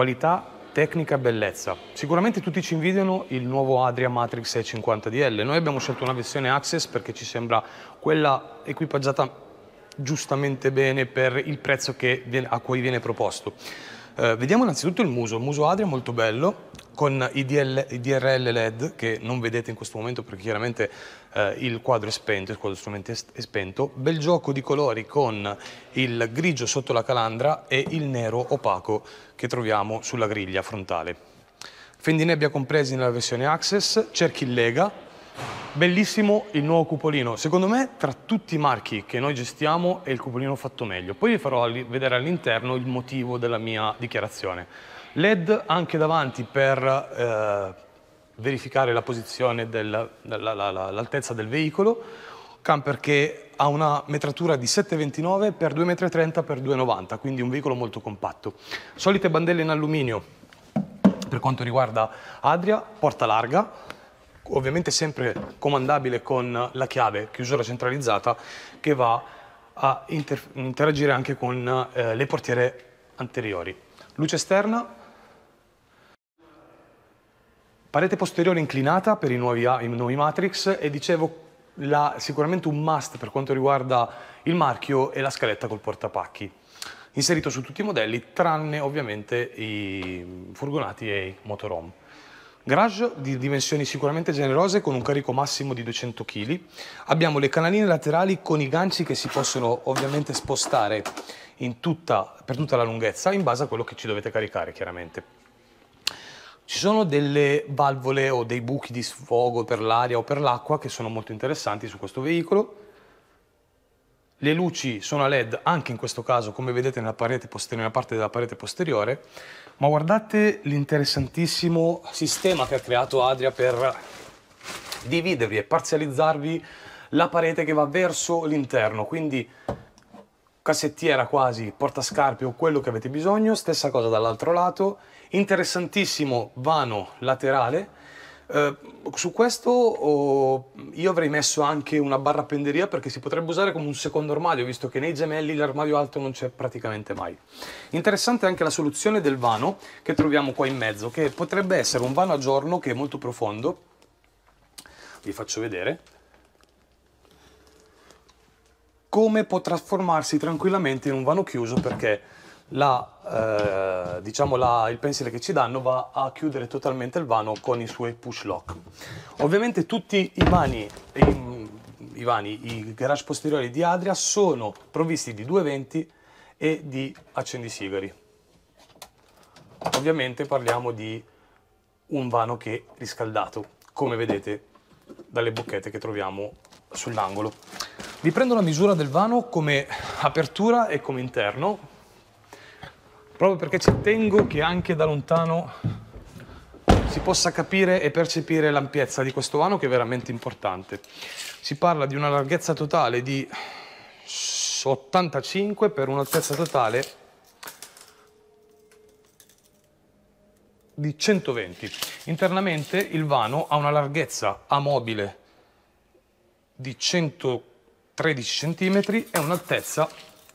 qualità, tecnica e bellezza. Sicuramente tutti ci invidiano il nuovo Adria Matrix 650DL. Noi abbiamo scelto una versione Access perché ci sembra quella equipaggiata giustamente bene per il prezzo viene, a cui viene proposto. Eh, vediamo innanzitutto il muso, il muso Adria è molto bello, con i, DL, i DRL LED che non vedete in questo momento perché chiaramente eh, il quadro è spento, il quadro strumento è spento, bel gioco di colori con il grigio sotto la calandra e il nero opaco che troviamo sulla griglia frontale. Fendinebbia compresi nella versione Access, cerchi in lega, Bellissimo il nuovo cupolino, secondo me tra tutti i marchi che noi gestiamo è il cupolino fatto meglio. Poi vi farò vedere all'interno il motivo della mia dichiarazione. LED anche davanti per eh, verificare la posizione, dell'altezza del veicolo, camper che ha una metratura di 7,29 x 2,30 m x 2,90 quindi un veicolo molto compatto. Solite bandelle in alluminio per quanto riguarda Adria, porta larga, ovviamente sempre comandabile con la chiave chiusura centralizzata che va a interagire anche con eh, le portiere anteriori. Luce esterna Parete posteriore inclinata per i nuovi, i nuovi Matrix e dicevo la, sicuramente un must per quanto riguarda il marchio e la scaletta col portapacchi inserito su tutti i modelli tranne ovviamente i furgonati e i motorhome. Garage di dimensioni sicuramente generose con un carico massimo di 200 kg. Abbiamo le canaline laterali con i ganci che si possono ovviamente spostare tutta, per tutta la lunghezza in base a quello che ci dovete caricare chiaramente. Ci sono delle valvole o dei buchi di sfogo per l'aria o per l'acqua che sono molto interessanti su questo veicolo. Le luci sono a LED anche in questo caso, come vedete nella, nella parte della parete posteriore, ma guardate l'interessantissimo sistema che ha creato Adria per dividervi e parzializzarvi la parete che va verso l'interno, quindi cassettiera quasi, portascarpe o quello che avete bisogno, stessa cosa dall'altro lato, interessantissimo vano laterale. Eh, su questo oh, io avrei messo anche una barra penderia perché si potrebbe usare come un secondo armadio visto che nei gemelli l'armadio alto non c'è praticamente mai. Interessante anche la soluzione del vano che troviamo qua in mezzo che potrebbe essere un vano a giorno che è molto profondo, vi faccio vedere, come può trasformarsi tranquillamente in un vano chiuso perché la, eh, diciamo la, il pensile che ci danno va a chiudere totalmente il vano con i suoi push lock. Ovviamente tutti i vani, i, i, vani, i garage posteriori di Adria sono provvisti di due venti e di accendisigari. Ovviamente parliamo di un vano che è riscaldato, come vedete dalle bocchette che troviamo sull'angolo. Vi prendo la misura del vano come apertura e come interno proprio perché ci tengo che anche da lontano si possa capire e percepire l'ampiezza di questo vano che è veramente importante. Si parla di una larghezza totale di 85 per un'altezza totale di 120. Internamente il vano ha una larghezza a mobile di 113 cm e un'altezza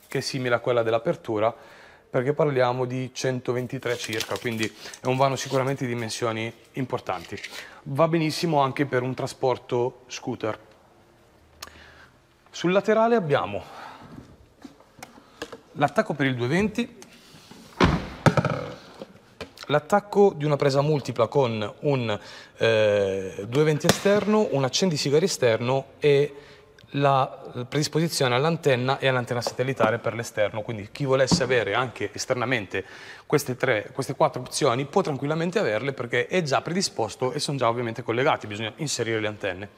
che è simile a quella dell'apertura perché parliamo di 123 circa, quindi è un vano sicuramente di dimensioni importanti. Va benissimo anche per un trasporto scooter. Sul laterale abbiamo l'attacco per il 220, l'attacco di una presa multipla con un eh, 220 esterno, un accendi sigari esterno e la eh, predisposizione all'antenna e all'antenna satellitare per l'esterno, quindi chi volesse avere anche esternamente queste, tre, queste quattro opzioni può tranquillamente averle perché è già predisposto e sono già ovviamente collegati, bisogna inserire le antenne.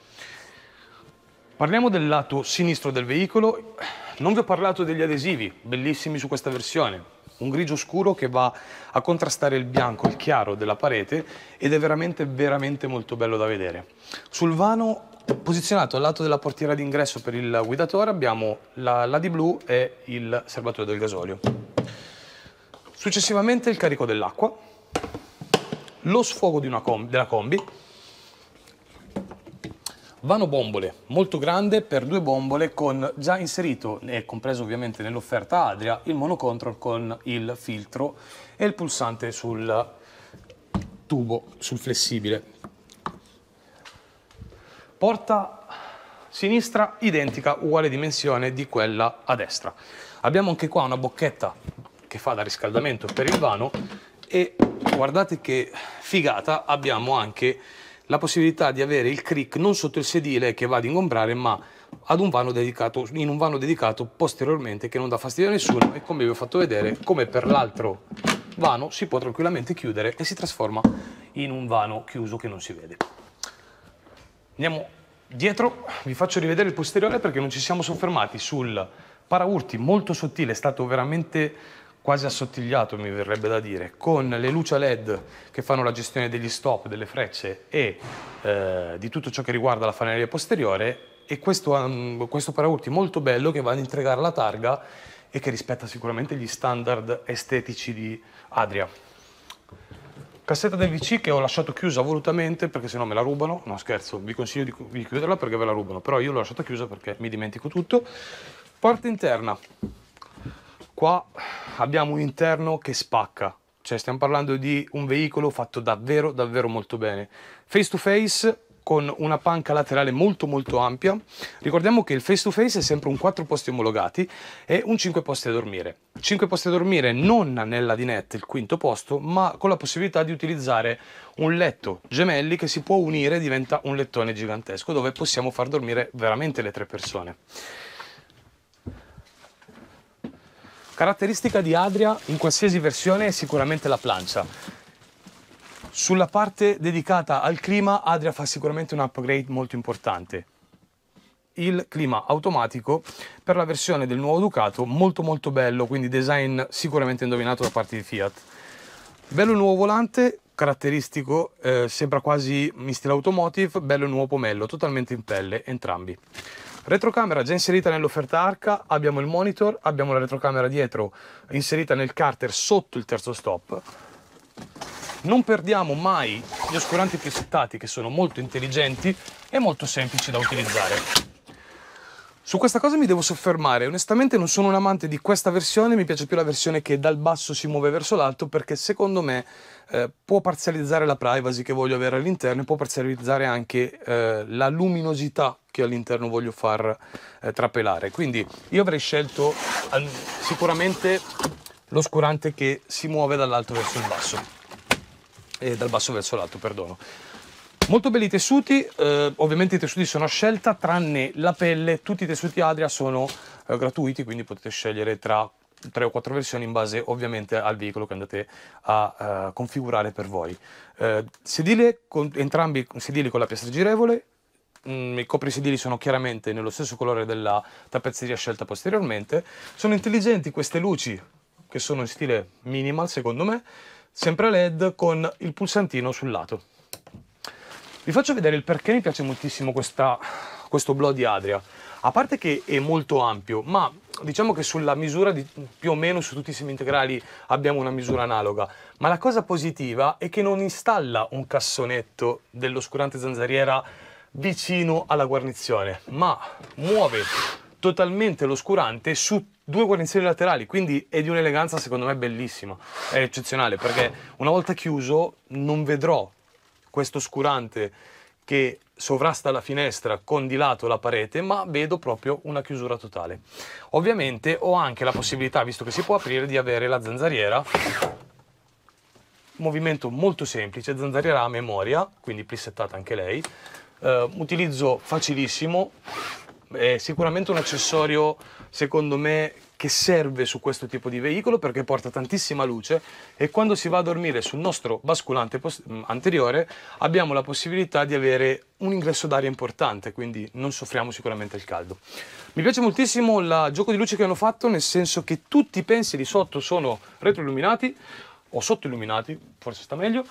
Parliamo del lato sinistro del veicolo, non vi ho parlato degli adesivi, bellissimi su questa versione, un grigio scuro che va a contrastare il bianco, il chiaro della parete ed è veramente veramente molto bello da vedere. Sul vano Posizionato al lato della portiera d'ingresso per il guidatore abbiamo la, la di blu e il serbatoio del gasolio. Successivamente il carico dell'acqua, lo sfogo combi, della combi, vano bombole molto grande per due bombole con già inserito e compreso ovviamente nell'offerta Adria il monocontrol con il filtro e il pulsante sul tubo, sul flessibile Porta sinistra identica, uguale dimensione di quella a destra. Abbiamo anche qua una bocchetta che fa da riscaldamento per il vano e guardate che figata, abbiamo anche la possibilità di avere il crick non sotto il sedile che va ad ingombrare ma ad un vano dedicato, in un vano dedicato posteriormente che non dà fastidio a nessuno e come vi ho fatto vedere come per l'altro vano si può tranquillamente chiudere e si trasforma in un vano chiuso che non si vede. Andiamo dietro, vi faccio rivedere il posteriore perché non ci siamo soffermati sul paraurti molto sottile, è stato veramente quasi assottigliato mi verrebbe da dire, con le luci LED che fanno la gestione degli stop, delle frecce e eh, di tutto ciò che riguarda la faneria posteriore e questo, um, questo paraurti molto bello che va ad integrare la targa e che rispetta sicuramente gli standard estetici di Adria. Cassetta del VC che ho lasciato chiusa volutamente perché sennò me la rubano. No, scherzo, vi consiglio di, di chiuderla perché ve la rubano, però io l'ho lasciata chiusa perché mi dimentico tutto. Parte interna. Qua abbiamo un interno che spacca. Cioè stiamo parlando di un veicolo fatto davvero davvero molto bene. Face to face con una panca laterale molto molto ampia. Ricordiamo che il face to face è sempre un 4 posti omologati e un 5 posti a dormire. 5 posti a dormire non nella dinette, il quinto posto, ma con la possibilità di utilizzare un letto gemelli che si può unire e diventa un lettone gigantesco dove possiamo far dormire veramente le tre persone. Caratteristica di Adria in qualsiasi versione è sicuramente la plancia. Sulla parte dedicata al clima Adria fa sicuramente un upgrade molto importante. Il clima automatico per la versione del nuovo Ducato, molto molto bello, quindi design sicuramente indovinato da parte di Fiat. Bello il nuovo volante, caratteristico, eh, sembra quasi in stile automotive, bello il nuovo pomello, totalmente in pelle, entrambi. Retrocamera già inserita nell'offerta arca, abbiamo il monitor, abbiamo la retrocamera dietro inserita nel carter sotto il terzo stop. Non perdiamo mai gli oscuranti presettati che sono molto intelligenti e molto semplici da utilizzare. Su questa cosa mi devo soffermare, onestamente non sono un amante di questa versione, mi piace più la versione che dal basso si muove verso l'alto perché secondo me eh, può parzializzare la privacy che voglio avere all'interno e può parzializzare anche eh, la luminosità che all'interno voglio far eh, trapelare. Quindi io avrei scelto sicuramente l'oscurante che si muove dall'alto verso il basso eh, dal basso verso l'alto, perdono. Molto belli i tessuti, eh, ovviamente i tessuti sono a scelta, tranne la pelle, tutti i tessuti Adria sono eh, gratuiti, quindi potete scegliere tra tre o quattro versioni in base ovviamente al veicolo che andate a uh, configurare per voi. Uh, sedile con entrambi sedili con la piastra girevole, mm, i coprisedili sono chiaramente nello stesso colore della tappezzeria scelta posteriormente. Sono intelligenti queste luci che sono in stile minimal secondo me sempre LED con il pulsantino sul lato. Vi faccio vedere il perché mi piace moltissimo questa, questo di Adria. A parte che è molto ampio, ma diciamo che sulla misura di, più o meno su tutti i semi integrali abbiamo una misura analoga. Ma la cosa positiva è che non installa un cassonetto dell'oscurante zanzariera vicino alla guarnizione, ma muove totalmente l'oscurante su due guarnizioni laterali, quindi è di un'eleganza secondo me bellissima, è eccezionale perché una volta chiuso non vedrò questo oscurante che sovrasta la finestra con di lato la parete, ma vedo proprio una chiusura totale. Ovviamente ho anche la possibilità, visto che si può aprire, di avere la zanzariera movimento molto semplice, zanzariera a memoria, quindi plissettata anche lei, uh, utilizzo facilissimo, è sicuramente un accessorio, secondo me, che serve su questo tipo di veicolo perché porta tantissima luce e quando si va a dormire sul nostro basculante mm, anteriore abbiamo la possibilità di avere un ingresso d'aria importante, quindi non soffriamo sicuramente il caldo. Mi piace moltissimo il gioco di luce che hanno fatto, nel senso che tutti i pensi sotto sono retroilluminati o sottoilluminati, forse sta meglio,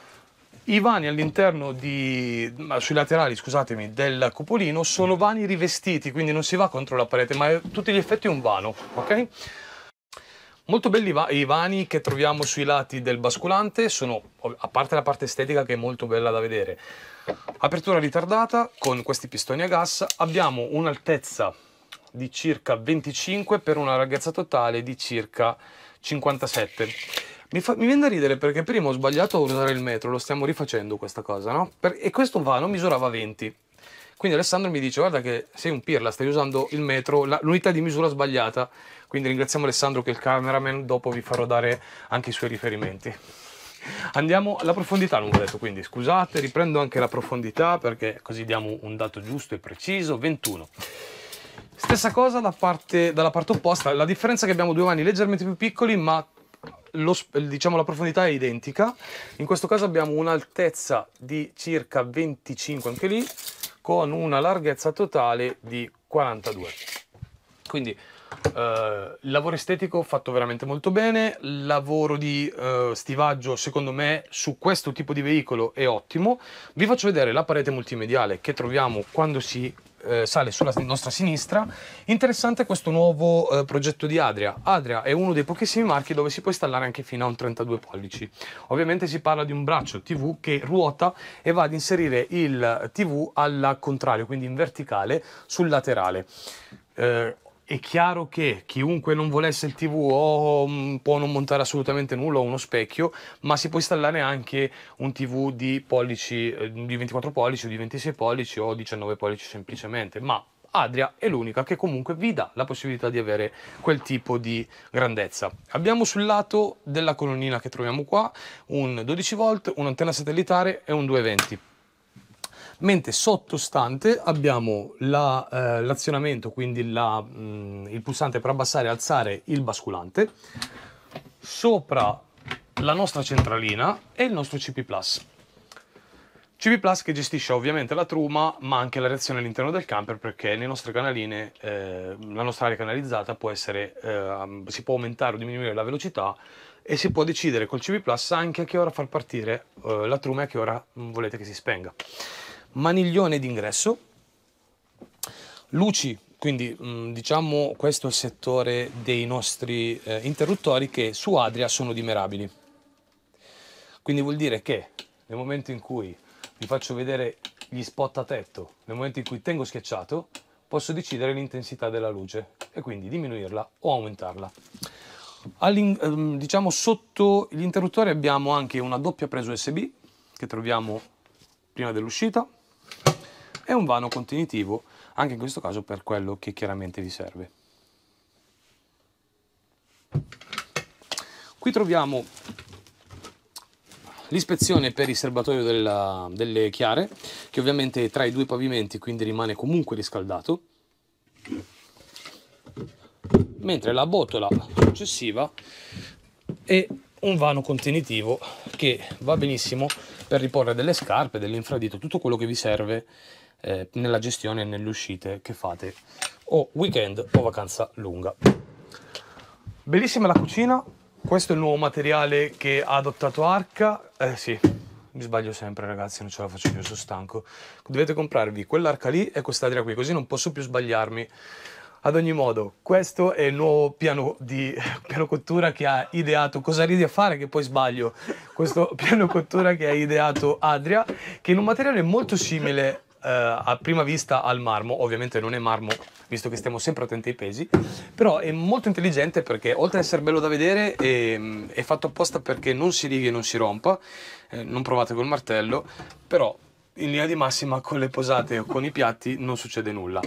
i vani all'interno di, sui laterali, scusatemi, del cupolino sono vani rivestiti, quindi non si va contro la parete, ma è tutti gli effetti un vano, ok? Molto belli i vani che troviamo sui lati del basculante, sono, a parte la parte estetica che è molto bella da vedere, apertura ritardata con questi pistoni a gas, abbiamo un'altezza di circa 25 per una larghezza totale di circa 57 mi, fa, mi, viene da ridere perché prima ho sbagliato a usare il metro, lo stiamo rifacendo questa cosa, no? Per, e questo vano misurava 20. Quindi Alessandro mi dice, guarda che sei un pirla, stai usando il metro, l'unità di misura sbagliata. Quindi ringraziamo Alessandro che è il cameraman, dopo vi farò dare anche i suoi riferimenti. Andiamo alla profondità, non ho detto, quindi scusate, riprendo anche la profondità perché così diamo un dato giusto e preciso, 21. Stessa cosa da parte, dalla parte opposta, la differenza è che abbiamo due mani leggermente più piccoli ma lo, diciamo, la profondità è identica, in questo caso abbiamo un'altezza di circa 25 anche lì, con una larghezza totale di 42. Quindi eh, lavoro estetico fatto veramente molto bene, il lavoro di eh, stivaggio secondo me su questo tipo di veicolo è ottimo. Vi faccio vedere la parete multimediale che troviamo quando si eh, sale sulla nostra sinistra. Interessante questo nuovo eh, progetto di Adria. Adria è uno dei pochissimi marchi dove si può installare anche fino a un 32 pollici. Ovviamente si parla di un braccio TV che ruota e va ad inserire il TV al contrario, quindi in verticale sul laterale. Eh, è chiaro che chiunque non volesse il TV o mm, può non montare assolutamente nulla o uno specchio, ma si può installare anche un TV di, pollici, eh, di 24 pollici o di 26 pollici o 19 pollici semplicemente, ma Adria è l'unica che comunque vi dà la possibilità di avere quel tipo di grandezza. Abbiamo sul lato della colonnina che troviamo qua un 12 volt, un'antenna satellitare e un 220 mentre sottostante abbiamo l'azionamento, la, eh, quindi la, mh, mm, il pulsante per abbassare e alzare il basculante, sopra la nostra centralina e il nostro CP+. CP Plus che gestisce ovviamente la truma ma anche la reazione all'interno del camper perché nelle nostre canaline eh, la nostra aria canalizzata può essere, eh, si può aumentare o diminuire la velocità e si può decidere col CP Plus anche a che ora far partire eh, la truma e a che ora volete che si spenga maniglione d'ingresso, luci, quindi mm, diciamo questo è il settore dei nostri eh, interruttori che su Adria sono dimerabili. Quindi vuol dire che nel momento in cui vi faccio vedere gli spot a tetto, nel momento in cui tengo schiacciato, posso decidere l'intensità della luce e quindi diminuirla o aumentarla. Ehm, diciamo sotto gli interruttori abbiamo anche una doppia presa USB che troviamo prima dell'uscita e un vano contenitivo, anche in questo caso per quello che chiaramente vi serve. Qui troviamo l'ispezione per il serbatoio della, delle chiare, che ovviamente è tra i due pavimenti, quindi rimane comunque riscaldato, mentre la botola successiva è un vano contenitivo che va benissimo per riporre delle scarpe, dell'infradito, tutto quello che vi serve eh, nella gestione e nelle uscite che fate o weekend o vacanza lunga. Bellissima la cucina, questo è il nuovo materiale che ha adottato Arca, eh sì, mi sbaglio sempre ragazzi, non ce la faccio più, sono stanco. Dovete comprarvi quell'arca lì e quest'altra qui, così non posso più sbagliarmi. Ad ogni modo, questo è il nuovo piano di piano cottura che ha ideato, cosa ridi a fare che poi sbaglio, questo piano cottura che ha ideato Adria, che in un materiale molto simile eh, a prima vista al marmo, ovviamente non è marmo visto che stiamo sempre attenti ai pesi, però è molto intelligente perché oltre ad essere bello da vedere è, è fatto apposta perché non si righi e non si rompa, eh, non provate col martello, però in linea di massima con le posate o con i piatti non succede nulla.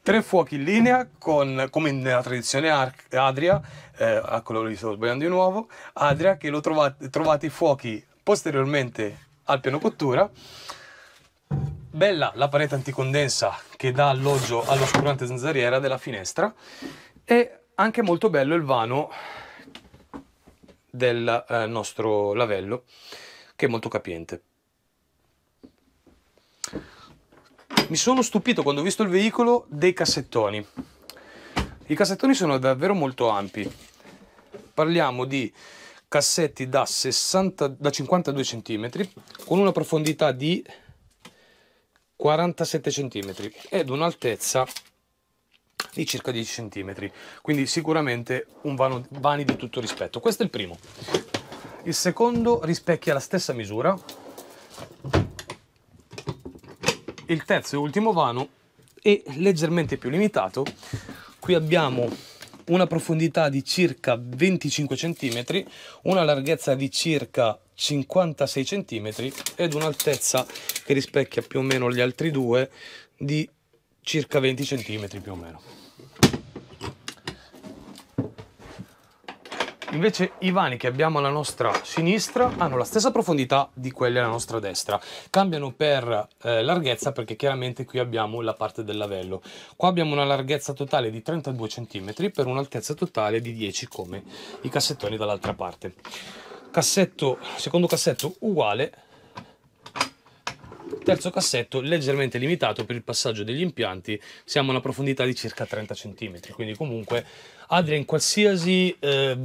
Tre fuochi in linea, con, come nella tradizione Adria, eh, eccolo lì sto sbagliando di nuovo, Adria che lo trovate, trovate i fuochi posteriormente al piano cottura Bella la parete anticondensa che dà alloggio all'oscurante zanzariera della finestra e anche molto bello il vano del eh, nostro lavello che è molto capiente. Mi sono stupito quando ho visto il veicolo dei cassettoni. I cassettoni sono davvero molto ampi. Parliamo di cassetti da, 60, da 52 cm con una profondità di 47 cm ed un'altezza di circa 10 cm, quindi sicuramente un vano, vani di tutto rispetto. Questo è il primo. Il secondo rispecchia la stessa misura. Il terzo e ultimo vano è leggermente più limitato. Qui abbiamo una profondità di circa 25 cm, una larghezza di circa 56 cm ed un'altezza che rispecchia più o meno gli altri due di circa 20 cm più o meno. Invece i vani che abbiamo alla nostra sinistra hanno la stessa profondità di quelli alla nostra destra, cambiano per eh, larghezza perché chiaramente qui abbiamo la parte del lavello. Qua abbiamo una larghezza totale di 32 cm per un'altezza totale di 10 come i cassettoni dall'altra parte cassetto, secondo cassetto uguale, terzo cassetto leggermente limitato per il passaggio degli impianti, siamo a una profondità di circa 30 cm, quindi comunque Adrian qualsiasi eh,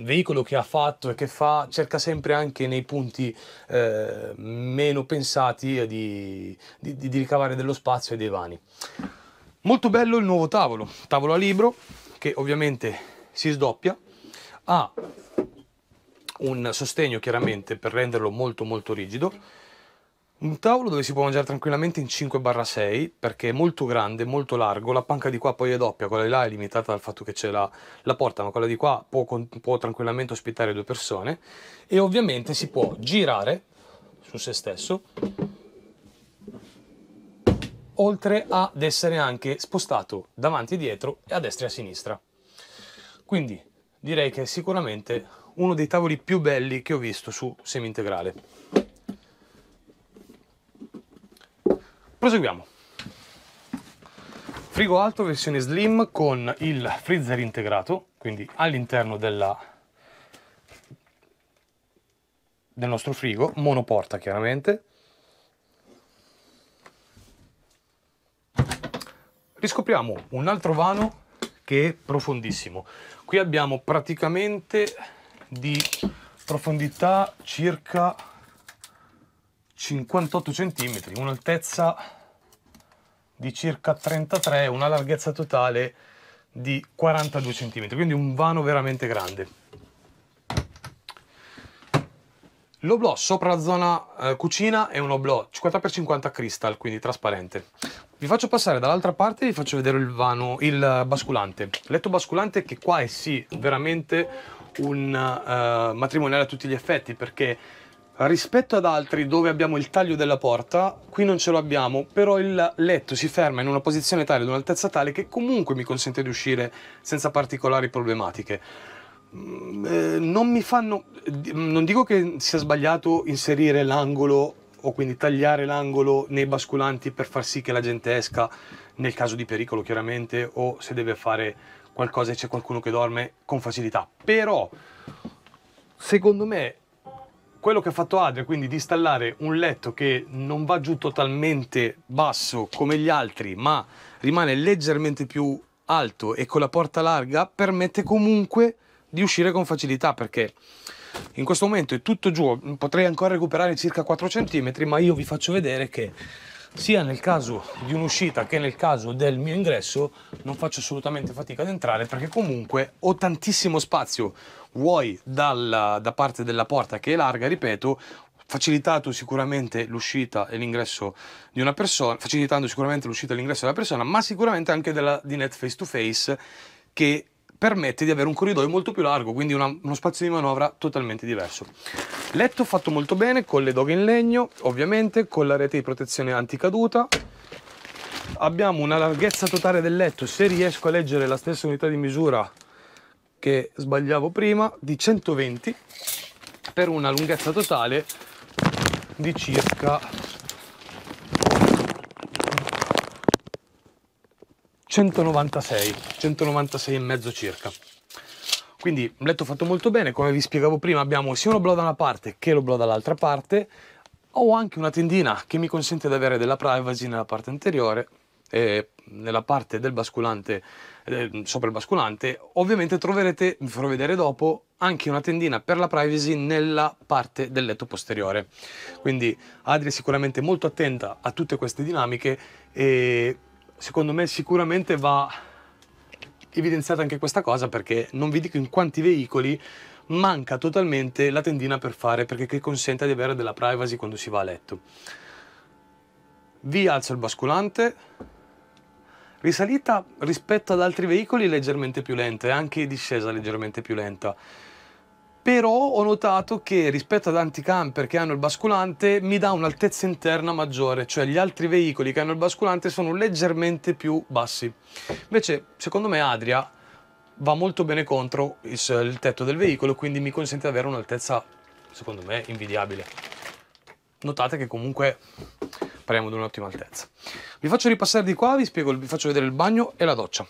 veicolo che ha fatto e che fa cerca sempre anche nei punti eh, meno pensati di, di, di ricavare dello spazio e dei vani. Molto bello il nuovo tavolo, tavolo a libro che ovviamente si sdoppia, ha un sostegno chiaramente per renderlo molto molto rigido, un tavolo dove si può mangiare tranquillamente in 5-6 perché è molto grande, molto largo, la panca di qua poi è doppia, quella di là è limitata dal fatto che c'è la, la, porta, ma quella di qua può, può tranquillamente ospitare due persone e ovviamente si può girare su se stesso oltre ad essere anche spostato davanti e dietro e a destra e a sinistra. Quindi direi che è sicuramente uno dei tavoli più belli che ho visto su semi-integrale. Proseguiamo. Frigo alto versione slim con il freezer integrato, quindi all'interno della del nostro frigo, monoporta chiaramente. Riscopriamo un altro vano che è profondissimo. Qui abbiamo praticamente di profondità circa 58 cm, un'altezza di circa 33, una larghezza totale di 42 cm, quindi un vano veramente grande. L'oblò sopra la zona eh, cucina è un oblò 50x50 crystal, quindi trasparente. Vi faccio passare dall'altra parte e vi faccio vedere il vano, il basculante. Letto basculante che qua è sì, veramente un uh, matrimoniale a tutti gli effetti perché rispetto ad altri dove abbiamo il taglio della porta, qui non ce l'abbiamo, però il letto si ferma in una posizione tale, ad un'altezza tale che comunque mi consente di uscire senza particolari problematiche. Mm, eh, non mi fanno, non dico che sia sbagliato inserire l'angolo o quindi tagliare l'angolo nei basculanti per far sì che la gente esca nel caso di pericolo chiaramente o se deve fare qualcosa e c'è qualcuno che dorme con facilità. Però, secondo me, quello che ha fatto Adria, quindi di installare un letto che non va giù totalmente basso come gli altri, ma rimane leggermente più alto e con la porta larga, permette comunque di uscire con facilità perché in questo momento è tutto giù, potrei ancora recuperare circa 4 cm, ma io vi faccio vedere che sia nel caso di un'uscita che nel caso del mio ingresso non faccio assolutamente fatica ad entrare perché comunque ho tantissimo spazio vuoi dalla, da parte della porta che è larga ripeto facilitato sicuramente l'uscita e l'ingresso di una persona facilitando sicuramente l'uscita e l'ingresso della persona ma sicuramente anche della, di net face to face che permette di avere un corridoio molto più largo, quindi una, uno spazio di manovra totalmente diverso. Letto fatto molto bene, con le doghe in legno, ovviamente, con la rete di protezione anticaduta. Abbiamo una larghezza totale del letto, se riesco a leggere la stessa unità di misura che sbagliavo prima, di 120 per una lunghezza totale di circa 196, 196 e mezzo circa. Quindi un letto fatto molto bene, come vi spiegavo prima abbiamo sia un oblò da una parte che l'oblò dall'altra parte, ho anche una tendina che mi consente di avere della privacy nella parte anteriore e nella parte del basculante, eh, sopra il basculante. Ovviamente troverete, vi farò vedere dopo, anche una tendina per la privacy nella parte del letto posteriore. Quindi Adria è sicuramente molto attenta a tutte queste dinamiche e secondo me sicuramente va evidenziata anche questa cosa perché non vi dico in quanti veicoli manca totalmente la tendina per fare perché che consente di avere della privacy quando si va a letto. Vi alzo il basculante, risalita rispetto ad altri veicoli leggermente più lenta e anche discesa leggermente più lenta però ho notato che rispetto ad anticamper che hanno il basculante mi dà un'altezza interna maggiore, cioè gli altri veicoli che hanno il basculante sono leggermente più bassi. Invece, secondo me Adria va molto bene contro il, il tetto del veicolo, quindi mi consente di avere un'altezza, secondo me, invidiabile. Notate che comunque parliamo di un'ottima altezza. Vi faccio ripassare di qua, vi spiego, vi faccio vedere il bagno e la doccia.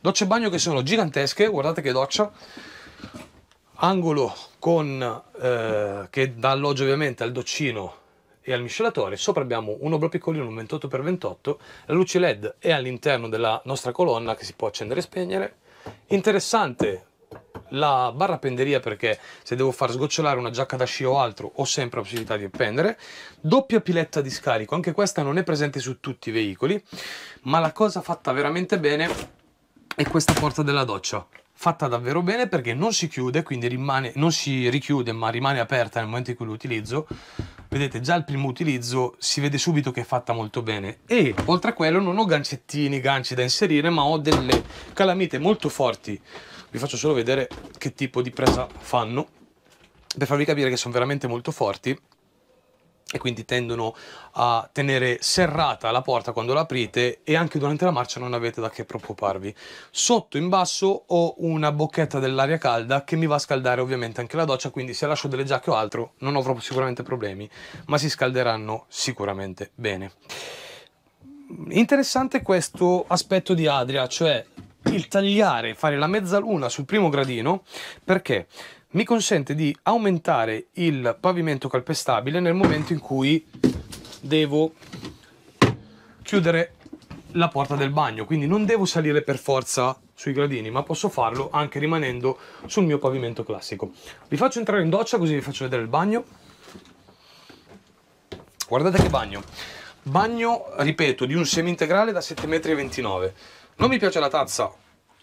Docce e bagno che sono gigantesche, guardate che doccia angolo con, eh, che dà alloggio ovviamente al doccino e al miscelatore, sopra abbiamo un oblò piccolino, un 28x28, la luce LED è all'interno della nostra colonna che si può accendere e spegnere, interessante la barra penderia perché se devo far sgocciolare una giacca da sci o altro ho sempre la possibilità di appendere doppia piletta di scarico anche questa non è presente su tutti i veicoli ma la cosa fatta veramente bene è questa porta della doccia fatta davvero bene perché non si chiude, quindi rimane, non si richiude ma rimane aperta nel momento in cui lo utilizzo. Vedete già al primo utilizzo si vede subito che è fatta molto bene e oltre a quello non ho gancettini, ganci da inserire ma ho delle calamite molto forti. Vi faccio solo vedere che tipo di presa fanno per farvi capire che sono veramente molto forti e quindi tendono a tenere serrata la porta quando l'aprite e anche durante la marcia non avete da che preoccuparvi. Sotto in basso ho una bocchetta dell'aria calda che mi va a scaldare ovviamente anche la doccia, quindi se lascio delle giacche o altro non avrò sicuramente problemi, ma si scalderanno sicuramente bene. Interessante questo aspetto di Adria, cioè il tagliare, fare la mezzaluna sul primo gradino, perché mi consente di aumentare il pavimento calpestabile nel momento in cui devo chiudere la porta del bagno quindi non devo salire per forza sui gradini ma posso farlo anche rimanendo sul mio pavimento classico vi faccio entrare in doccia così vi faccio vedere il bagno guardate che bagno bagno ripeto di un semi integrale da 7,29 m non mi piace la tazza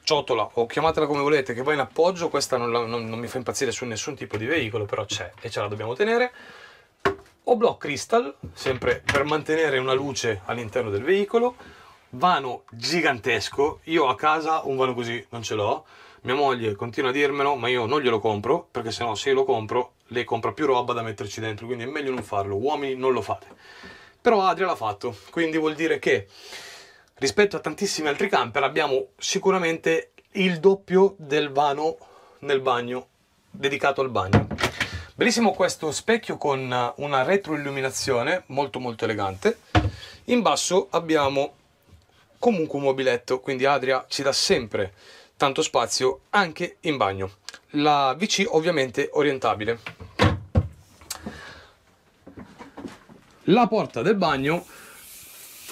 ciotola o chiamatela come volete che va in appoggio, questa non, la, non, non mi fa impazzire su nessun tipo di veicolo, però c'è e ce la dobbiamo tenere. O block crystal, sempre per mantenere una luce all'interno del veicolo. Vano gigantesco, io a casa un vano così non ce l'ho. Mia moglie continua a dirmelo, ma io non glielo compro, perché sennò se lo compro, lei compra più roba da metterci dentro, quindi è meglio non farlo. Uomini non lo fate. Però Adria l'ha fatto, quindi vuol dire che rispetto a tantissimi altri camper abbiamo sicuramente il doppio del vano nel bagno dedicato al bagno bellissimo questo specchio con una retroilluminazione molto molto elegante in basso abbiamo comunque un mobiletto quindi Adria ci dà sempre tanto spazio anche in bagno la VC ovviamente orientabile la porta del bagno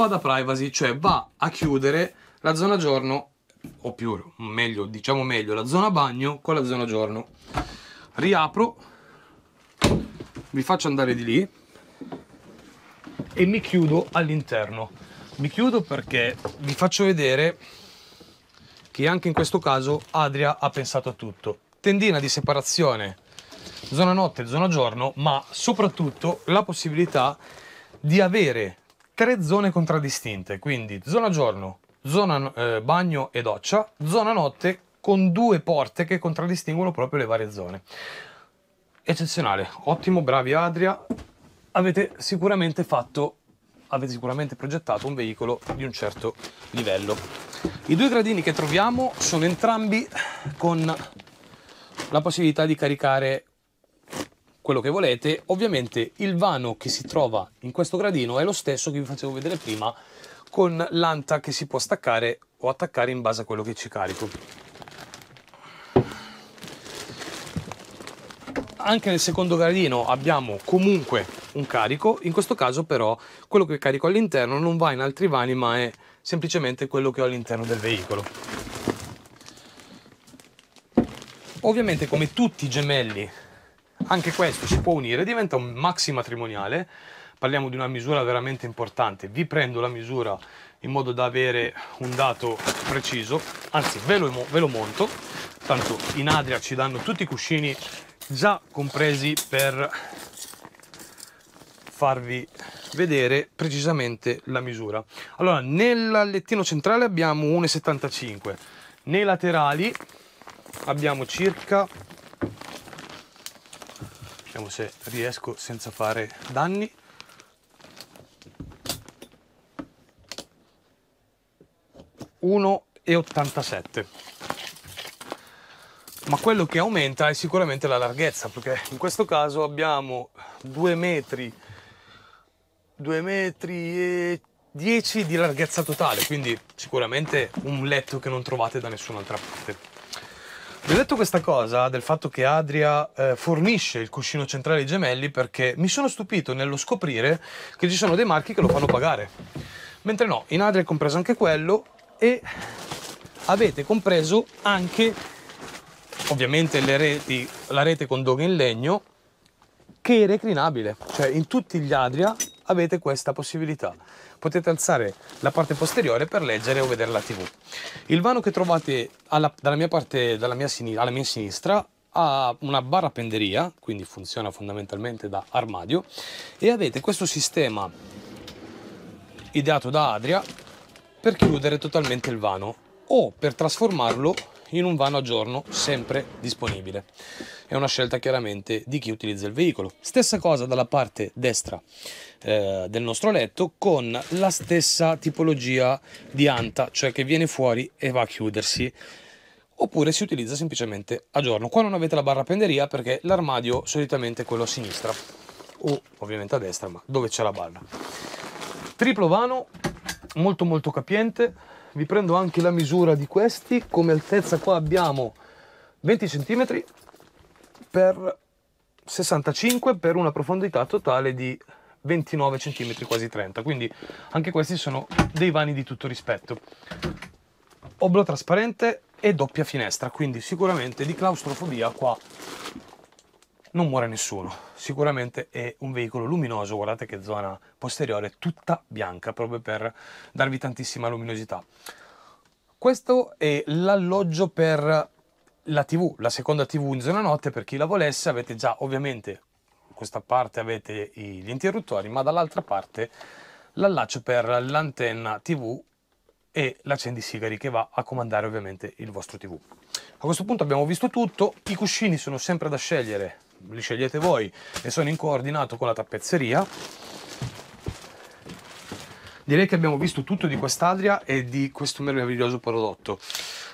fa da privacy, cioè va a chiudere la zona giorno, o più, meglio, diciamo meglio, la zona bagno con la zona giorno. Riapro, vi faccio andare di lì e mi chiudo all'interno. Mi chiudo perché vi faccio vedere che anche in questo caso Adria ha pensato a tutto. Tendina di separazione, zona notte, zona giorno, ma soprattutto la possibilità di avere tre zone contraddistinte, quindi zona giorno, zona eh, bagno e doccia, zona notte con due porte che contraddistinguono proprio le varie zone. Eccezionale, ottimo, bravi Adria, avete sicuramente fatto avete sicuramente progettato un veicolo di un certo livello. I due gradini che troviamo sono entrambi con la possibilità di caricare quello che volete. Ovviamente il vano che si trova in questo gradino è lo stesso che vi facevo vedere prima con l'anta che si può staccare o attaccare in base a quello che ci carico. Anche nel secondo gradino abbiamo comunque un carico, in questo caso però quello che carico all'interno non va in altri vani ma è semplicemente quello che ho all'interno del veicolo. Ovviamente come tutti i gemelli anche questo si può unire, diventa un maxi matrimoniale, parliamo di una misura veramente importante. Vi prendo la misura in modo da avere un dato preciso, anzi ve lo, ve lo monto, tanto in Adria ci danno tutti i cuscini già compresi per farvi vedere precisamente la misura. Allora, nel lettino centrale abbiamo 1,75, nei laterali abbiamo circa Vediamo se riesco senza fare danni. Uno e 87 ma quello che aumenta è sicuramente la larghezza perché in questo caso abbiamo 2 metri 2 metri e 10 di larghezza totale quindi sicuramente un letto che non trovate da nessun'altra parte vi ho detto questa cosa del fatto che Adria eh, fornisce il cuscino centrale ai gemelli perché mi sono stupito nello scoprire che ci sono dei marchi che lo fanno pagare. Mentre no, in Adria è compreso anche quello e avete compreso anche ovviamente reti, la rete con doghe in legno che è reclinabile, cioè in tutti gli Adria avete questa possibilità. Potete alzare la parte posteriore per leggere o vedere la tv. Il vano che trovate alla, dalla mia parte, dalla mia sinistra, alla mia sinistra ha una barra penderia, quindi funziona fondamentalmente da armadio, e avete questo sistema ideato da Adria per chiudere totalmente il vano o per trasformarlo in un vano a giorno sempre disponibile. È una scelta chiaramente di chi utilizza il veicolo. Stessa cosa dalla parte destra eh, del nostro letto con la stessa tipologia di anta, cioè che viene fuori e va a chiudersi oppure si utilizza semplicemente a giorno. Qua non avete la barra penderia perché l'armadio solitamente è quello a sinistra o ovviamente a destra, ma dove c'è la barra. Triplo vano, molto molto capiente, vi prendo anche la misura di questi come altezza qua abbiamo 20 cm per 65 per una profondità totale di 29 cm quasi 30 quindi anche questi sono dei vani di tutto rispetto oblo trasparente e doppia finestra quindi sicuramente di claustrofobia qua non muore nessuno. Sicuramente è un veicolo luminoso, guardate che zona posteriore tutta bianca, proprio per darvi tantissima luminosità. Questo è l'alloggio per la TV, la seconda TV in zona notte, per chi la volesse avete già ovviamente, in questa parte avete gli interruttori, ma dall'altra parte l'allaccio per l'antenna TV e l'accendisigari che va a comandare ovviamente il vostro TV. A questo punto abbiamo visto tutto, i cuscini sono sempre da scegliere li scegliete voi e sono in coordinato con la tappezzeria. Direi che abbiamo visto tutto di quest'Adria e di questo meraviglioso prodotto.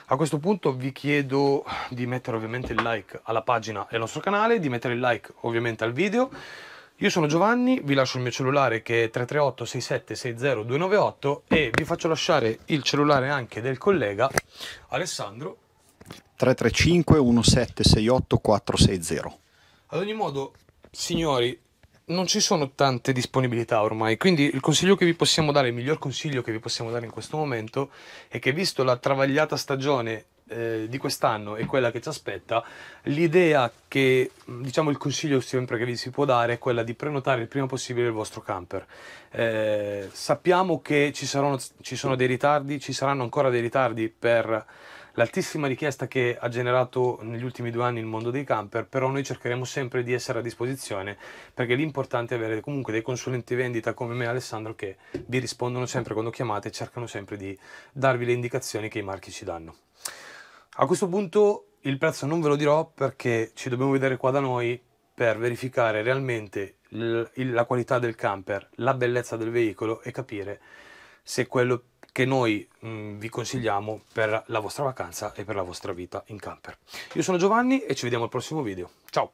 A questo punto vi chiedo di mettere ovviamente il like alla pagina e al nostro canale, di mettere il like ovviamente al video. Io sono Giovanni, vi lascio il mio cellulare che è 338 67 60 298 e vi faccio lasciare il cellulare anche del collega Alessandro 335 1768 460. Ad ogni modo, signori, non ci sono tante disponibilità ormai, quindi il consiglio che vi possiamo dare, il miglior consiglio che vi possiamo dare in questo momento è che visto la travagliata stagione eh, di quest'anno e quella che ci aspetta, l'idea che diciamo il consiglio sempre che vi si può dare è quella di prenotare il prima possibile il vostro camper. Eh, sappiamo che ci, saranno, ci sono dei ritardi, ci saranno ancora dei ritardi per l'altissima richiesta che ha generato negli ultimi due anni il mondo dei camper, però noi cercheremo sempre di essere a disposizione perché l'importante è avere comunque dei consulenti vendita come me e Alessandro che vi rispondono sempre quando chiamate e cercano sempre di darvi le indicazioni che i marchi ci danno. A questo punto il prezzo non ve lo dirò perché ci dobbiamo vedere qua da noi per verificare realmente la qualità del camper, la bellezza del veicolo e capire se quello che noi mh, mm, vi consigliamo per la vostra vacanza e per la vostra vita in camper. Io sono Giovanni e ci vediamo al prossimo video. Ciao!